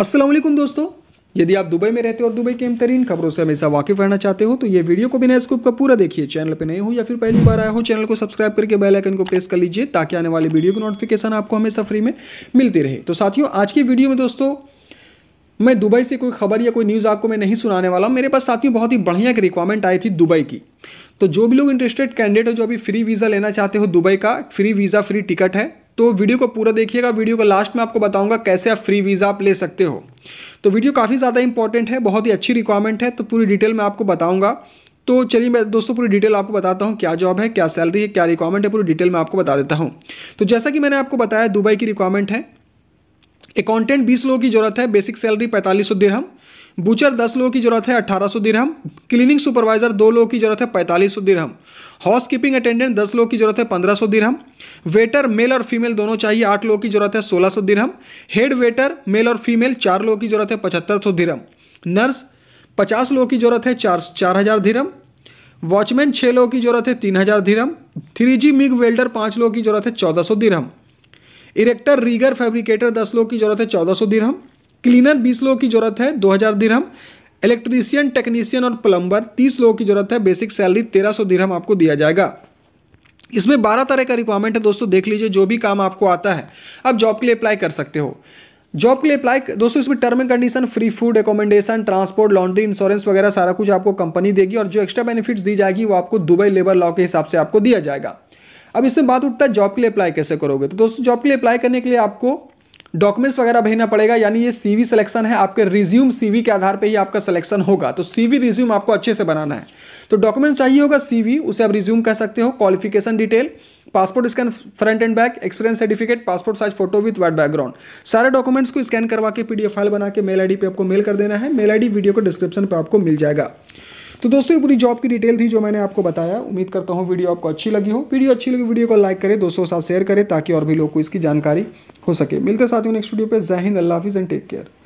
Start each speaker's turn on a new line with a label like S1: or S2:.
S1: असलम दोस्तों यदि आप दुबई में रहते हो और दुबई के तरीन खबरों से हमेशा वाकिफ रहना चाहते हो तो ये वीडियो को बिना स्कूप का पूरा देखिए चैनल पर नए हो या फिर पहली बार आया हो चैनल को सब्सक्राइब करके बेल आइकन को प्रेस कर लीजिए ताकि आने वाली वीडियो की नोटिफिकेशन आपको हमेशा फ्री में मिलती रहे तो साथियों आज की वीडियो में दोस्तों मैं दुबई से कोई खबर या कोई न्यूज़ आपको मैं नहीं सुनाने वाला मेरे पास साथियों बहुत ही बढ़िया एक रिक्वायरमेंट आई थी दुबई की तो जो भी लोग इंटरेस्टेड कैंडिडेट हो जो अभी फ्री वीज़ा लेना चाहते हो दुबई का फ्री वीज़ा फ्री टिकट है तो वीडियो को पूरा देखिएगा वीडियो का लास्ट में आपको बताऊंगा कैसे आप फ्री वीज़ा आप ले सकते हो तो वीडियो काफ़ी ज़्यादा इंपॉर्टेंट है बहुत ही अच्छी रिक्वायरमेंट है तो पूरी डिटेल मैं आपको बताऊंगा तो चलिए मैं दोस्तों पूरी डिटेल आपको बताता हूँ क्या जॉब है क्या सैलरी है क्या रिक्वायरमेंट है पूरी डिटेल मैं आपको बता देता हूँ तो जैसा कि मैंने आपको बताया दुबई की रिक्वायरमेंट है अकाउंटेंट बीस लोगों की जरूरत है बेसिक सैलरी पैंतालीस सौ दिरहम बूचर दस लोगों की जरूरत है अट्ठारह सौ दिरहम क्लीनिंग सुपरवाइजर दो लोगों की जरूरत है पैंतालीस सौ दिरहम हाउस कीपिंग अटेंडेंट दस लोगों की जरूरत है पंद्रह सौ दिरहम वेटर मेल और फीमेल दोनों चाहिए आठ लोगों की जरूरत है सोलह सौ दिरहम हेड वेटर मेल और फीमेल चार लोगों की जरूरत है पचहत्तर सौ दिरहम नर्स पचास लोगों की जरूरत है चार चार हज़ार धीरम वॉचमैन छः लोगों की जरूरत है तीन हज़ार धीरम थ्री जी मिग वेल्डर पाँच लोगों की जरूरत है चौदह सौ दिरहम इरेक्टर रीगर फैब्रिकेटर दस लोग की जरूरत है चौदह सौ दिरहम क्लीनर बीस लोग की जरूरत है दो हज़ार दिरहम इलेक्ट्रीशियन टेक्नीशियन और प्लम्बर तीस लोगों की जरूरत है बेसिक सैलरी तेरह सौ दिरहम आपको दिया जाएगा इसमें बारह तरह का रिक्वायरमेंट है दोस्तों देख लीजिए जो भी काम आपको आता है आप जॉब के लिए अप्लाई कर सकते हो जॉब के लिए अप्लाई दोस्तों इसमें term and condition free food accommodation transport laundry insurance वगैरह सारा कुछ आपको कंपनी देगी और जो एक्स्ट्रा बेनिफिट्स दी जाएगी वो आपको दुबई लेबर लॉ के हिसाब से आपको दिया जाएगा अब इसमें बात उठता है जॉब के लिए अप्लाई कैसे करोगे तो दोस्तों जॉब के लिए अप्लाई करने के लिए आपको डॉक्यूमेंट्स वगैरह भेजना पड़ेगा यानी ये सीवी सिलेक्शन है आपके रिज्यूम सीवी के आधार पे ही आपका सिलेक्शन होगा तो सीवी रिज्यूम आपको अच्छे से बनाना है तो डॉक्यूमेंट चाहिए होगा सीवी उसे आप रिज्यूम कह सकते हो qualification detail passport scan front and back experience certificate passport size photo with white background सारे डॉक्यूमेंट्स को स्कैन करवा के पीडीएफ फाइल बना के मेल आईडी पे आपको मेल कर देना है मेल आईडी वीडियो को डिस्क्रिप्शन पर आपको मिल जाएगा तो दोस्तों ये पूरी जॉब की डिटेल थी जो मैंने आपको बताया उम्मीद करता हूँ वीडियो आपको अच्छी लगी हो वीडियो अच्छी लगी वीडियो को लाइक करें दोस्तों के साथ शेयर करें ताकि और भी लोग को इसकी जानकारी हो सके मिलते साथियों नेक्स्ट वीडियो पर जय हिंद अल्लाह हाफिज़ एंड टेक केयर